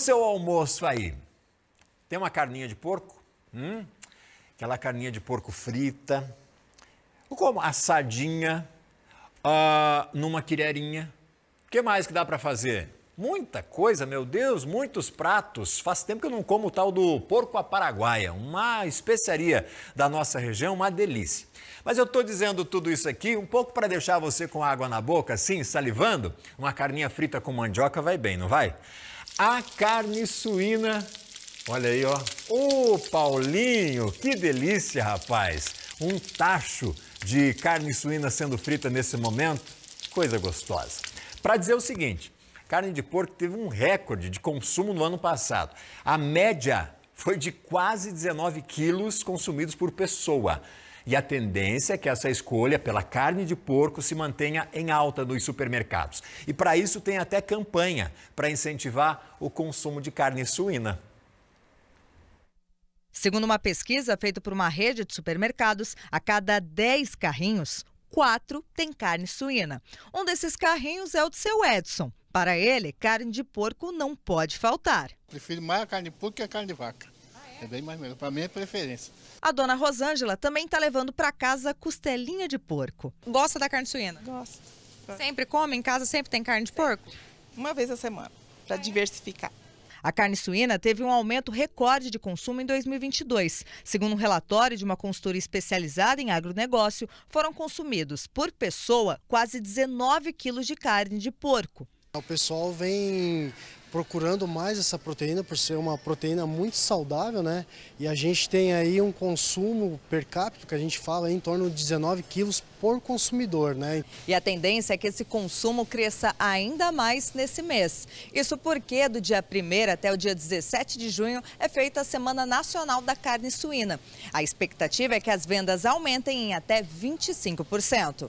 seu almoço aí? Tem uma carninha de porco? Hum? Aquela carninha de porco frita. Ou como? Assadinha. Uh, numa quilherinha. O que mais que dá para fazer? Muita coisa, meu Deus, muitos pratos. Faz tempo que eu não como o tal do porco à paraguaia, uma especiaria da nossa região, uma delícia. Mas eu estou dizendo tudo isso aqui um pouco para deixar você com água na boca, assim, salivando. Uma carninha frita com mandioca vai bem, não vai? a carne suína. Olha aí, ó. Ô, oh, Paulinho, que delícia, rapaz! Um tacho de carne suína sendo frita nesse momento. Coisa gostosa. Para dizer o seguinte, carne de porco teve um recorde de consumo no ano passado. A média foi de quase 19 quilos consumidos por pessoa. E a tendência é que essa escolha pela carne de porco se mantenha em alta nos supermercados. E para isso tem até campanha para incentivar o consumo de carne suína. Segundo uma pesquisa feita por uma rede de supermercados, a cada 10 carrinhos, 4 têm carne suína. Um desses carrinhos é o do seu Edson. Para ele, carne de porco não pode faltar. Prefiro mais a carne de porco que a carne de vaca. É bem mais melhor. Para mim é preferência. A dona Rosângela também está levando para casa costelinha de porco. Gosta da carne suína? Gosto. Sempre come em casa, sempre tem carne de sempre. porco? Uma vez a semana, para é. diversificar. A carne suína teve um aumento recorde de consumo em 2022. Segundo um relatório de uma consultoria especializada em agronegócio, foram consumidos por pessoa quase 19 quilos de carne de porco. O pessoal vem procurando mais essa proteína por ser uma proteína muito saudável, né? E a gente tem aí um consumo per capita que a gente fala em torno de 19 quilos por consumidor, né? E a tendência é que esse consumo cresça ainda mais nesse mês. Isso porque do dia 1 até o dia 17 de junho é feita a Semana Nacional da Carne Suína. A expectativa é que as vendas aumentem em até 25%.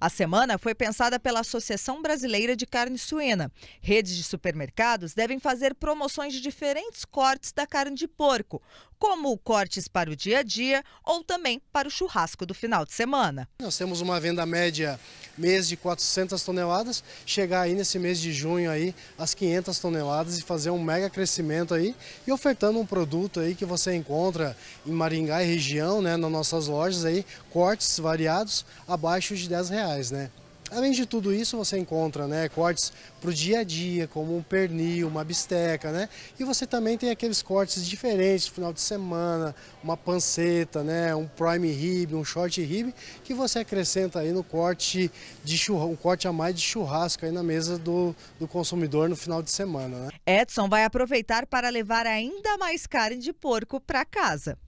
A semana foi pensada pela Associação Brasileira de Carne Suína. Redes de supermercados devem fazer promoções de diferentes cortes da carne de porco, como cortes para o dia a dia ou também para o churrasco do final de semana. Nós temos uma venda média mês de 400 toneladas, chegar aí nesse mês de junho aí às 500 toneladas e fazer um mega crescimento aí e ofertando um produto aí que você encontra em Maringá e região, né, nas nossas lojas aí, cortes variados abaixo de 10 reais reais, né? Além de tudo isso, você encontra né, cortes para o dia a dia, como um pernil, uma bisteca, né? E você também tem aqueles cortes diferentes, final de semana, uma panceta, né, um prime rib, um short rib, que você acrescenta aí no corte de um corte a mais de churrasco aí na mesa do, do consumidor no final de semana. Né? Edson vai aproveitar para levar ainda mais carne de porco para casa.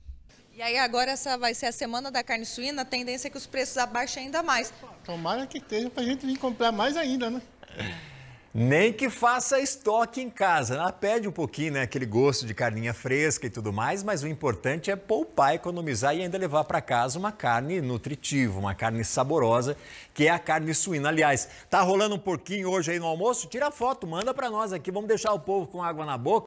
E aí agora essa vai ser a semana da carne suína, a tendência é que os preços abaixem ainda mais. Tomara que esteja para a gente vir comprar mais ainda, né? Nem que faça estoque em casa. Ela pede um pouquinho, né? Aquele gosto de carninha fresca e tudo mais, mas o importante é poupar, economizar e ainda levar para casa uma carne nutritiva, uma carne saborosa, que é a carne suína. Aliás, tá rolando um porquinho hoje aí no almoço? Tira a foto, manda para nós aqui. Vamos deixar o povo com água na boca.